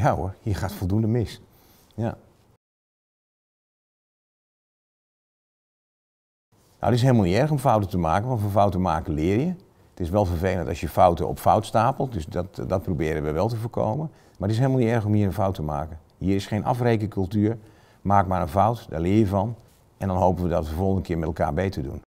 Ja hoor, hier gaat voldoende mis. Ja. Nou, het is helemaal niet erg om fouten te maken, want van fouten maken leer je. Het is wel vervelend als je fouten op fout stapelt, dus dat, dat proberen we wel te voorkomen. Maar het is helemaal niet erg om hier een fout te maken. Hier is geen afrekencultuur. Maak maar een fout, daar leer je van. En dan hopen we dat we de volgende keer met elkaar beter doen.